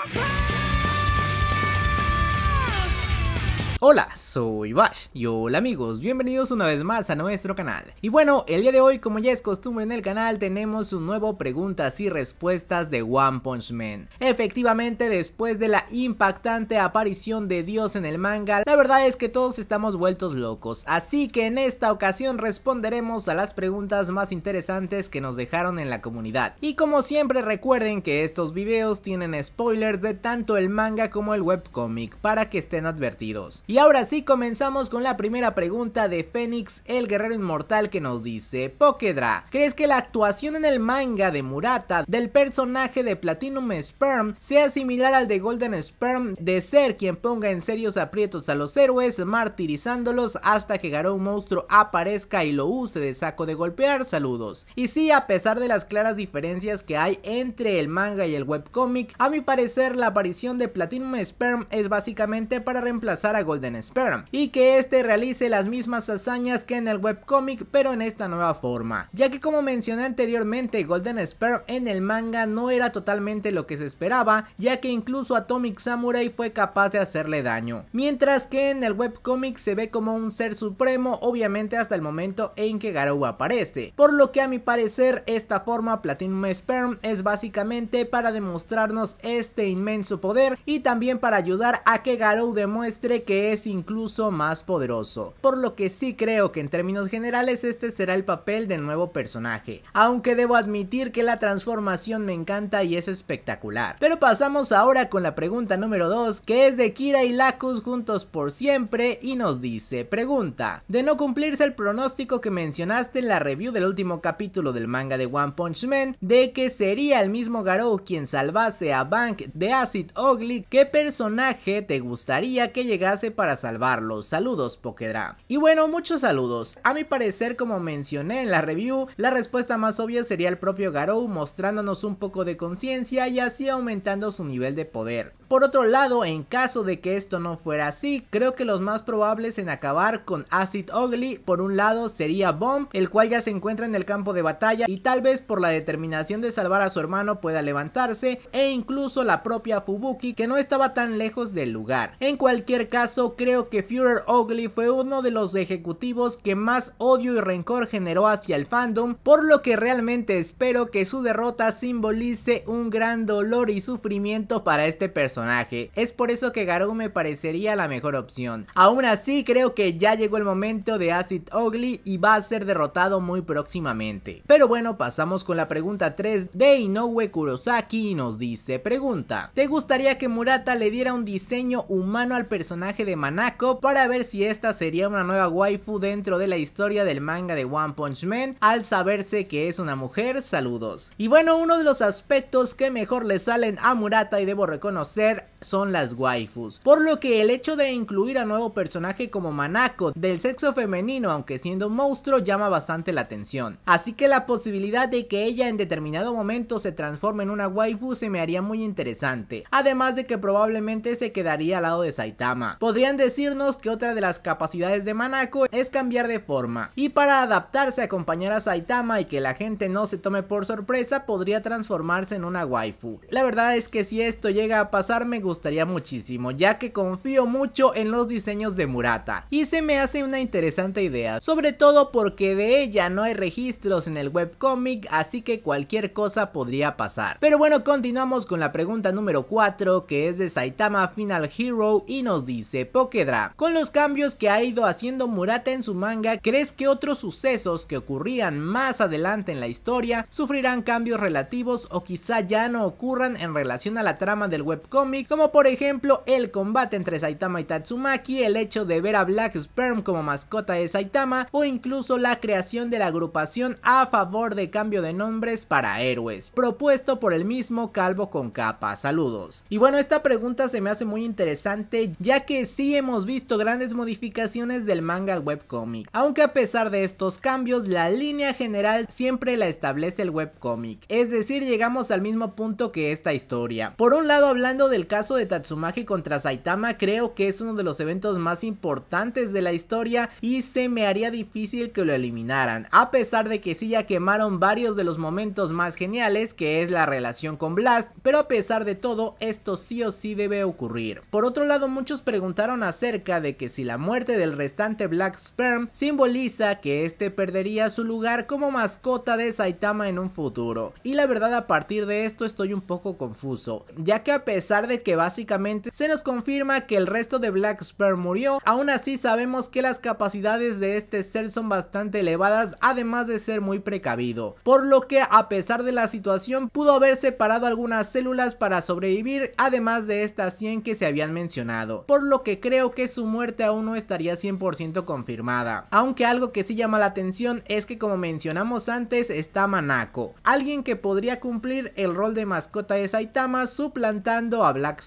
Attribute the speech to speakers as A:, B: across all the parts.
A: my pain! Hola, soy Bash y hola amigos, bienvenidos una vez más a nuestro canal. Y bueno, el día de hoy como ya es costumbre en el canal tenemos un nuevo preguntas y respuestas de One Punch Man. Efectivamente después de la impactante aparición de Dios en el manga, la verdad es que todos estamos vueltos locos, así que en esta ocasión responderemos a las preguntas más interesantes que nos dejaron en la comunidad. Y como siempre recuerden que estos videos tienen spoilers de tanto el manga como el webcomic para que estén advertidos. Y ahora sí comenzamos con la primera pregunta de Fénix, el guerrero inmortal que nos dice, Pokedra, ¿crees que la actuación en el manga de Murata del personaje de Platinum Sperm sea similar al de Golden Sperm de ser quien ponga en serios aprietos a los héroes, martirizándolos hasta que Garou Monstruo aparezca y lo use de saco de golpear? Saludos. Y sí, a pesar de las claras diferencias que hay entre el manga y el webcomic, a mi parecer la aparición de Platinum Sperm es básicamente para reemplazar a Golden Sperm y que este realice las mismas hazañas que en el webcomic pero en esta nueva forma, ya que como mencioné anteriormente Golden Sperm en el manga no era totalmente lo que se esperaba ya que incluso Atomic Samurai fue capaz de hacerle daño, mientras que en el webcomic se ve como un ser supremo obviamente hasta el momento en que Garou aparece, por lo que a mi parecer esta forma Platinum Sperm es básicamente para demostrarnos este inmenso poder y también para ayudar a que Garou demuestre que es es incluso más poderoso, por lo que sí creo que en términos generales este será el papel del nuevo personaje, aunque debo admitir que la transformación me encanta y es espectacular. Pero pasamos ahora con la pregunta número 2, que es de Kira y Lacus juntos por siempre y nos dice, pregunta, de no cumplirse el pronóstico que mencionaste en la review del último capítulo del manga de One Punch Man, de que sería el mismo Garou quien salvase a Bank de Acid Ugly... ¿qué personaje te gustaría que llegase para salvarlo. Saludos, Pokedra. Y bueno, muchos saludos. A mi parecer, como mencioné en la review, la respuesta más obvia sería el propio Garou mostrándonos un poco de conciencia y así aumentando su nivel de poder. Por otro lado, en caso de que esto no fuera así, creo que los más probables en acabar con Acid Ugly por un lado sería Bomb, el cual ya se encuentra en el campo de batalla y tal vez por la determinación de salvar a su hermano pueda levantarse e incluso la propia Fubuki que no estaba tan lejos del lugar. En cualquier caso, creo que Führer Ugly fue uno de los ejecutivos que más odio y rencor generó hacia el fandom, por lo que realmente espero que su derrota simbolice un gran dolor y sufrimiento para este personaje es por eso que Garou me parecería la mejor opción. Aún así, creo que ya llegó el momento de Acid Ugly y va a ser derrotado muy próximamente. Pero bueno, pasamos con la pregunta 3 de Inoue Kurosaki y nos dice, pregunta, ¿te gustaría que Murata le diera un diseño humano al personaje de Manako para ver si esta sería una nueva waifu dentro de la historia del manga de One Punch Man al saberse que es una mujer? Saludos. Y bueno, uno de los aspectos que mejor le salen a Murata y debo reconocer said son las waifus, por lo que el hecho de incluir a nuevo personaje como Manako del sexo femenino aunque siendo un monstruo llama bastante la atención, así que la posibilidad de que ella en determinado momento se transforme en una waifu se me haría muy interesante, además de que probablemente se quedaría al lado de Saitama. Podrían decirnos que otra de las capacidades de Manako es cambiar de forma, y para adaptarse a acompañar a Saitama y que la gente no se tome por sorpresa podría transformarse en una waifu. La verdad es que si esto llega a pasar me gustaría muchísimo, ya que confío mucho en los diseños de Murata. Y se me hace una interesante idea, sobre todo porque de ella no hay registros en el webcomic, así que cualquier cosa podría pasar. Pero bueno, continuamos con la pregunta número 4, que es de Saitama Final Hero y nos dice, Pokedra, con los cambios que ha ido haciendo Murata en su manga, ¿crees que otros sucesos que ocurrían más adelante en la historia sufrirán cambios relativos o quizá ya no ocurran en relación a la trama del webcomic, como por ejemplo el combate entre Saitama y Tatsumaki, el hecho de ver a Black Sperm como mascota de Saitama o incluso la creación de la agrupación a favor de cambio de nombres para héroes, propuesto por el mismo Calvo con capa, saludos. Y bueno, esta pregunta se me hace muy interesante ya que sí hemos visto grandes modificaciones del manga al webcomic, aunque a pesar de estos cambios la línea general siempre la establece el webcomic, es decir llegamos al mismo punto que esta historia. Por un lado hablando del caso de Tatsumaki contra Saitama creo que es uno de los eventos más importantes de la historia y se me haría difícil que lo eliminaran, a pesar de que sí ya quemaron varios de los momentos más geniales que es la relación con Blast, pero a pesar de todo esto sí o sí debe ocurrir. Por otro lado muchos preguntaron acerca de que si la muerte del restante Black Sperm simboliza que este perdería su lugar como mascota de Saitama en un futuro, y la verdad a partir de esto estoy un poco confuso, ya que a pesar de que básicamente se nos confirma que el resto de Black Spur murió. Aún así sabemos que las capacidades de este ser son bastante elevadas además de ser muy precavido. Por lo que a pesar de la situación pudo haber separado algunas células para sobrevivir además de estas 100 que se habían mencionado. Por lo que creo que su muerte aún no estaría 100% confirmada. Aunque algo que sí llama la atención es que como mencionamos antes está Manako. Alguien que podría cumplir el rol de mascota de Saitama suplantando a Black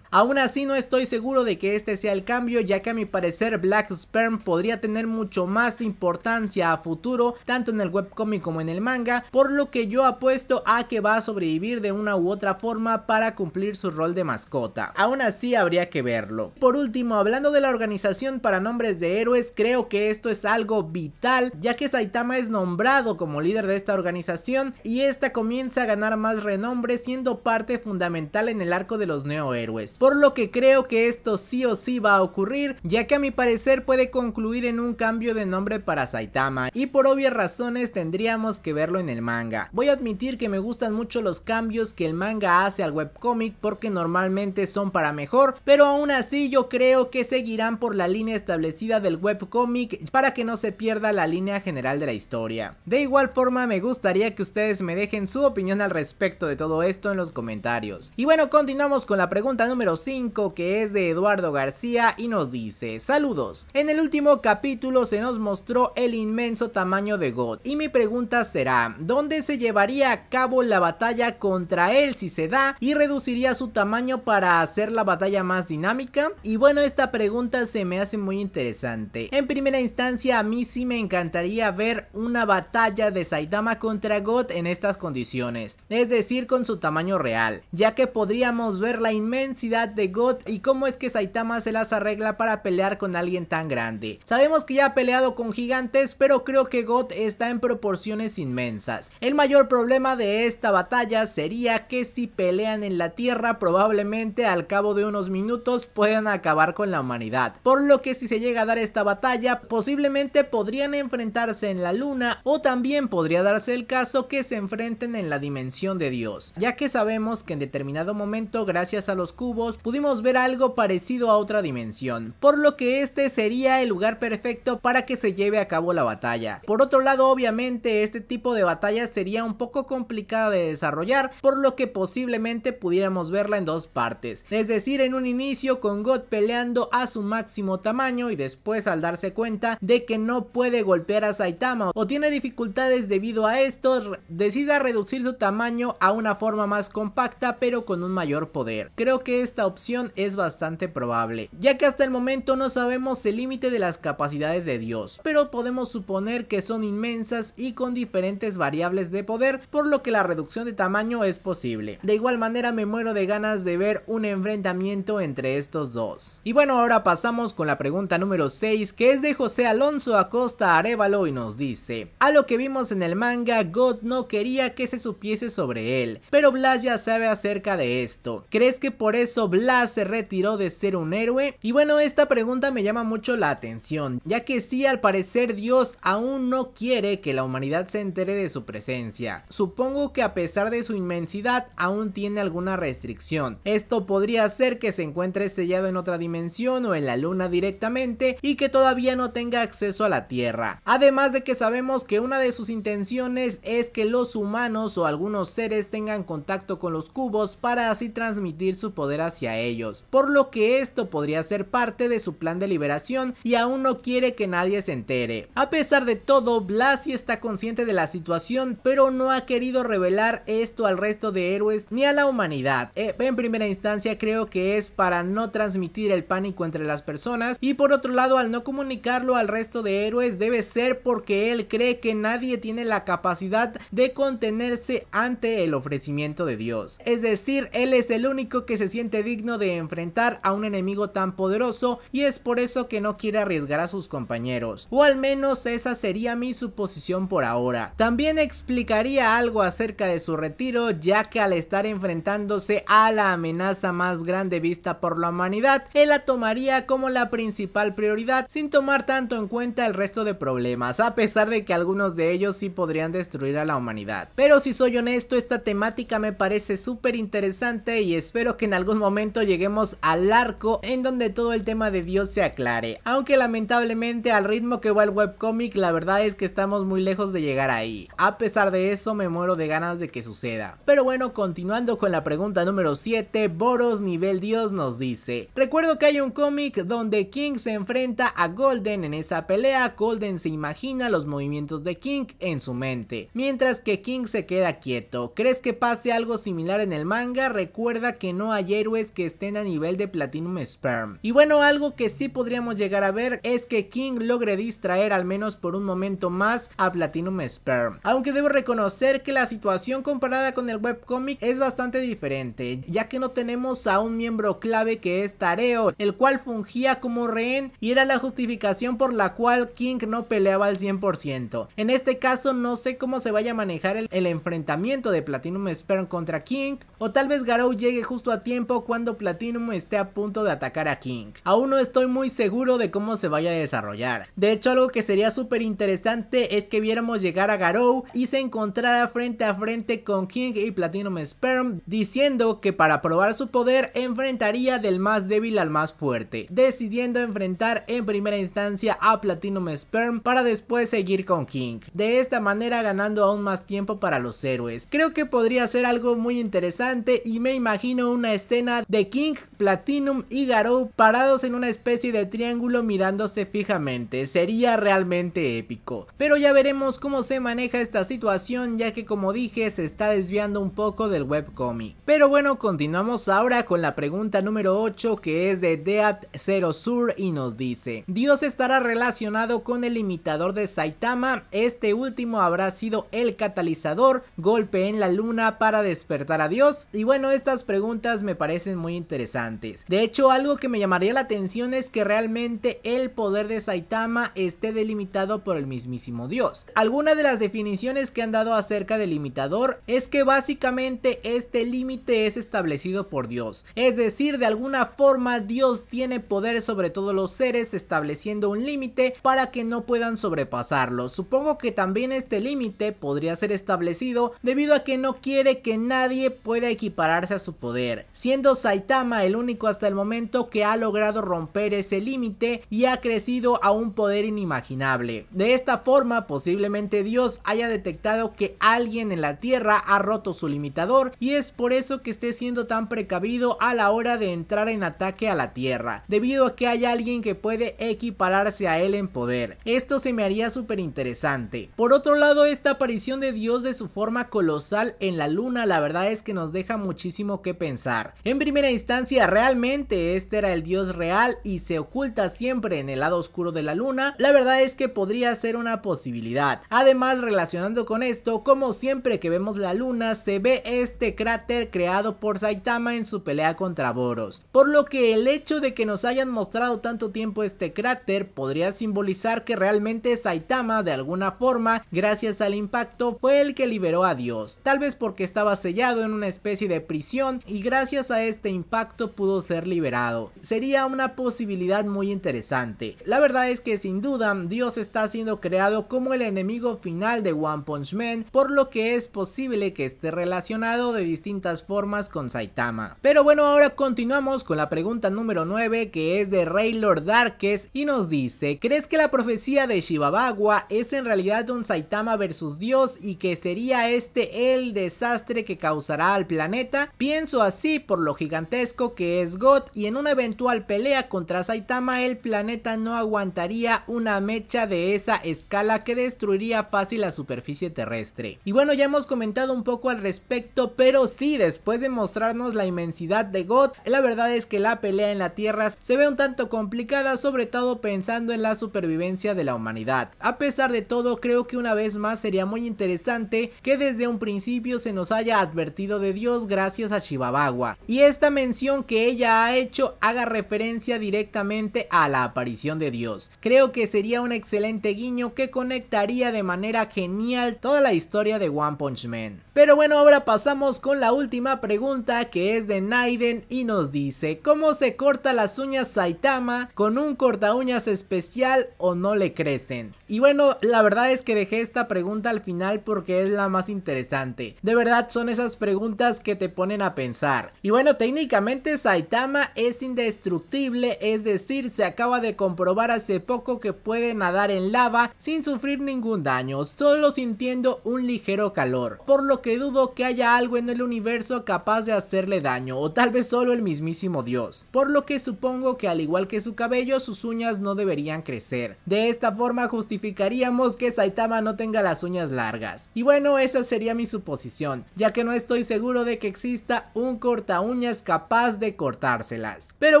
A: Aún así no estoy seguro de que este sea el cambio ya que a mi parecer Black Sperm podría tener mucho más importancia a futuro tanto en el webcomic como en el manga por lo que yo apuesto a que va a sobrevivir de una u otra forma para cumplir su rol de mascota. Aún así habría que verlo. Por último hablando de la organización para nombres de héroes creo que esto es algo vital ya que Saitama es nombrado como líder de esta organización y esta comienza a ganar más renombre siendo parte fundamental en el arco de los Neo héroes. Por lo que creo que esto sí o sí va a ocurrir, ya que a mi parecer puede concluir en un cambio de nombre para Saitama, y por obvias razones tendríamos que verlo en el manga. Voy a admitir que me gustan mucho los cambios que el manga hace al webcomic porque normalmente son para mejor, pero aún así yo creo que seguirán por la línea establecida del webcomic para que no se pierda la línea general de la historia. De igual forma me gustaría que ustedes me dejen su opinión al respecto de todo esto en los comentarios. Y bueno, continuamos con la pregunta número 5 que es de Eduardo García y nos dice, saludos, en el último capítulo se nos mostró el inmenso tamaño de God y mi pregunta será, ¿dónde se llevaría a cabo la batalla contra él si se da y reduciría su tamaño para hacer la batalla más dinámica? Y bueno, esta pregunta se me hace muy interesante. En primera instancia a mí sí me encantaría ver una batalla de Saitama contra God en estas condiciones, es decir con su tamaño real, ya que podríamos ver inmensidad de God y cómo es que Saitama se las arregla para pelear con alguien tan grande. Sabemos que ya ha peleado con gigantes, pero creo que God está en proporciones inmensas. El mayor problema de esta batalla sería que si pelean en la Tierra, probablemente al cabo de unos minutos puedan acabar con la humanidad. Por lo que si se llega a dar esta batalla, posiblemente podrían enfrentarse en la Luna o también podría darse el caso que se enfrenten en la dimensión de Dios, ya que sabemos que en determinado momento, gracias a los cubos pudimos ver algo parecido a otra dimensión, por lo que este sería el lugar perfecto para que se lleve a cabo la batalla. Por otro lado obviamente este tipo de batalla sería un poco complicada de desarrollar, por lo que posiblemente pudiéramos verla en dos partes, es decir en un inicio con God peleando a su máximo tamaño y después al darse cuenta de que no puede golpear a Saitama o tiene dificultades debido a esto decida reducir su tamaño a una forma más compacta pero con un mayor poder. Creo que esta opción es bastante probable, ya que hasta el momento no sabemos el límite de las capacidades de Dios, pero podemos suponer que son inmensas y con diferentes variables de poder, por lo que la reducción de tamaño es posible. De igual manera me muero de ganas de ver un enfrentamiento entre estos dos. Y bueno, ahora pasamos con la pregunta número 6, que es de José Alonso Acosta Arevalo y nos dice, a lo que vimos en el manga, God no quería que se supiese sobre él, pero Blas ya sabe acerca de esto. ¿Crees que por eso Blas se retiró de ser un héroe? Y bueno, esta pregunta me llama mucho la atención, ya que si al parecer Dios aún no quiere que la humanidad se entere de su presencia. Supongo que a pesar de su inmensidad, aún tiene alguna restricción. Esto podría ser que se encuentre sellado en otra dimensión o en la luna directamente y que todavía no tenga acceso a la Tierra. Además de que sabemos que una de sus intenciones es que los humanos o algunos seres tengan contacto con los cubos para así transmitir su poder hacia ellos, por lo que esto podría ser parte de su plan de liberación y aún no quiere que nadie se entere. A pesar de todo, Blasi está consciente de la situación, pero no ha querido revelar esto al resto de héroes ni a la humanidad. Eh, en primera instancia creo que es para no transmitir el pánico entre las personas y por otro lado al no comunicarlo al resto de héroes debe ser porque él cree que nadie tiene la capacidad de contenerse ante el ofrecimiento de Dios. Es decir, él es el único que se siente digno de enfrentar a un enemigo tan poderoso y es por eso que no quiere arriesgar a sus compañeros. O al menos esa sería mi suposición por ahora. También explicaría algo acerca de su retiro ya que al estar enfrentándose a la amenaza más grande vista por la humanidad, él la tomaría como la principal prioridad sin tomar tanto en cuenta el resto de problemas, a pesar de que algunos de ellos sí podrían destruir a la humanidad. Pero si soy honesto, esta temática me parece súper interesante y espero que en algún momento lleguemos al arco en donde todo el tema de Dios se aclare, aunque lamentablemente al ritmo que va el webcomic la verdad es que estamos muy lejos de llegar ahí, a pesar de eso me muero de ganas de que suceda. Pero bueno, continuando con la pregunta número 7, Boros Nivel Dios nos dice, recuerdo que hay un cómic donde King se enfrenta a Golden en esa pelea, Golden se imagina los movimientos de King en su mente, mientras que King se queda quieto, ¿crees que pase algo similar en el manga? Recuerda que no hay héroes que estén a nivel de Platinum Sperm. Y bueno, algo que sí podríamos llegar a ver es que King logre distraer al menos por un momento más a Platinum Sperm. Aunque debo reconocer que la situación comparada con el webcomic es bastante diferente, ya que no tenemos a un miembro clave que es Tareo, el cual fungía como rehén y era la justificación por la cual King no peleaba al 100%. En este caso no sé cómo se vaya a manejar el, enfrentamiento de Platinum Sperm contra King, o tal vez Garou llegue justo a tiempo cuando Platinum esté a punto de atacar a King. Aún no estoy muy seguro de cómo se vaya a desarrollar. De hecho algo que sería súper interesante es que viéramos llegar a Garou y se encontrara frente a frente con King y Platinum Sperm diciendo que para probar su poder enfrentaría del más débil al más fuerte, decidiendo enfrentar en primera instancia a Platinum Sperm para después seguir con King. De esta manera ganando aún más tiempo para los héroes. Creo que podría ser algo muy interesante y me imagino una escena de King, Platinum y Garou parados en una especie de triángulo mirándose fijamente. Sería realmente épico. Pero ya veremos cómo se maneja esta situación ya que como dije se está desviando un poco del webcomic. Pero bueno, continuamos ahora con la pregunta número 8 que es de dead Zero Sur y nos dice Dios estará relacionado con el imitador de Saitama, este último habrá sido el catalizador, golpe en la luna para despertar a Dios y bueno estas preguntas me parecen muy interesantes. De hecho, algo que me llamaría la atención es que realmente el poder de Saitama esté delimitado por el mismísimo dios. Alguna de las definiciones que han dado acerca del limitador es que básicamente este límite es establecido por Dios. Es decir, de alguna forma Dios tiene poder sobre todos los seres estableciendo un límite para que no puedan sobrepasarlo. Supongo que también este límite podría ser establecido debido a que no quiere que nadie pueda equipararse a su poder siendo Saitama el único hasta el momento que ha logrado romper ese límite y ha crecido a un poder inimaginable. De esta forma, posiblemente Dios haya detectado que alguien en la Tierra ha roto su limitador y es por eso que esté siendo tan precavido a la hora de entrar en ataque a la Tierra, debido a que hay alguien que puede equipararse a él en poder. Esto se me haría súper interesante. Por otro lado, esta aparición de Dios de su forma colosal en la luna, la verdad es que nos deja muchísimo que pensar en primera instancia, realmente este era el dios real y se oculta siempre en el lado oscuro de la luna, la verdad es que podría ser una posibilidad. Además, relacionando con esto, como siempre que vemos la luna, se ve este cráter creado por Saitama en su pelea contra Boros. Por lo que el hecho de que nos hayan mostrado tanto tiempo este cráter podría simbolizar que realmente Saitama de alguna forma, gracias al impacto, fue el que liberó a Dios. Tal vez porque estaba sellado en una especie de prisión y gracias a este impacto pudo ser liberado. Sería una posibilidad muy interesante. La verdad es que sin duda Dios está siendo creado como el enemigo final de One Punch Man, por lo que es posible que esté relacionado de distintas formas con Saitama. Pero bueno, ahora continuamos con la pregunta número 9 que es de Raylord Darkes y nos dice, ¿crees que la profecía de Shibabagua es en realidad un Saitama versus Dios y que sería este el desastre que causará al planeta? Pienso así Sí, por lo gigantesco que es God y en una eventual pelea contra Saitama el planeta no aguantaría una mecha de esa escala que destruiría fácil la superficie terrestre. Y bueno ya hemos comentado un poco al respecto pero sí después de mostrarnos la inmensidad de God la verdad es que la pelea en la Tierra se ve un tanto complicada sobre todo pensando en la supervivencia de la humanidad. A pesar de todo creo que una vez más sería muy interesante que desde un principio se nos haya advertido de Dios gracias a Shibaba y esta mención que ella ha hecho haga referencia directamente a la aparición de Dios. Creo que sería un excelente guiño que conectaría de manera genial toda la historia de One Punch Man. Pero bueno, ahora pasamos con la última pregunta que es de Naiden y nos dice ¿Cómo se corta las uñas Saitama con un corta uñas especial o no le crecen? Y bueno, la verdad es que dejé esta pregunta al final porque es la más interesante. De verdad son esas preguntas que te ponen a pensar y bueno, técnicamente Saitama es indestructible, es decir, se acaba de comprobar hace poco que puede nadar en lava sin sufrir ningún daño, solo sintiendo un ligero calor, por lo que dudo que haya algo en el universo capaz de hacerle daño, o tal vez solo el mismísimo dios, por lo que supongo que al igual que su cabello, sus uñas no deberían crecer. De esta forma justificaríamos que Saitama no tenga las uñas largas. Y bueno, esa sería mi suposición, ya que no estoy seguro de que exista un corta uñas capaz de cortárselas. Pero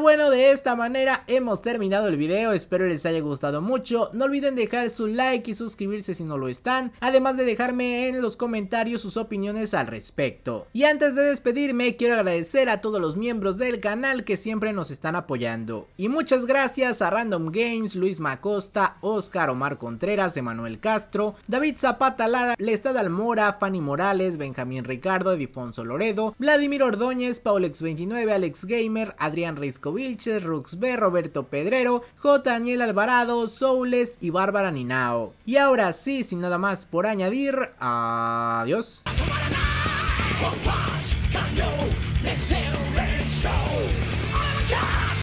A: bueno, de esta manera hemos terminado el video, espero les haya gustado mucho, no olviden dejar su like y suscribirse si no lo están, además de dejarme en los comentarios sus opiniones al respecto. Y antes de despedirme, quiero agradecer a todos los miembros del canal que siempre nos están apoyando. Y muchas gracias a Random Games, Luis Macosta, Oscar Omar Contreras, Emanuel Castro, David Zapata Lara, Lestad Almora, Fanny Morales, Benjamín Ricardo, Edifonso Loredo, Vladimir Ordó Paulex29, Alex Gamer, Adrián Risco Vilches, Rux B, Roberto Pedrero, J. Daniel Alvarado, Soules y Bárbara Ninao. Y ahora sí, sin nada más por añadir, adiós.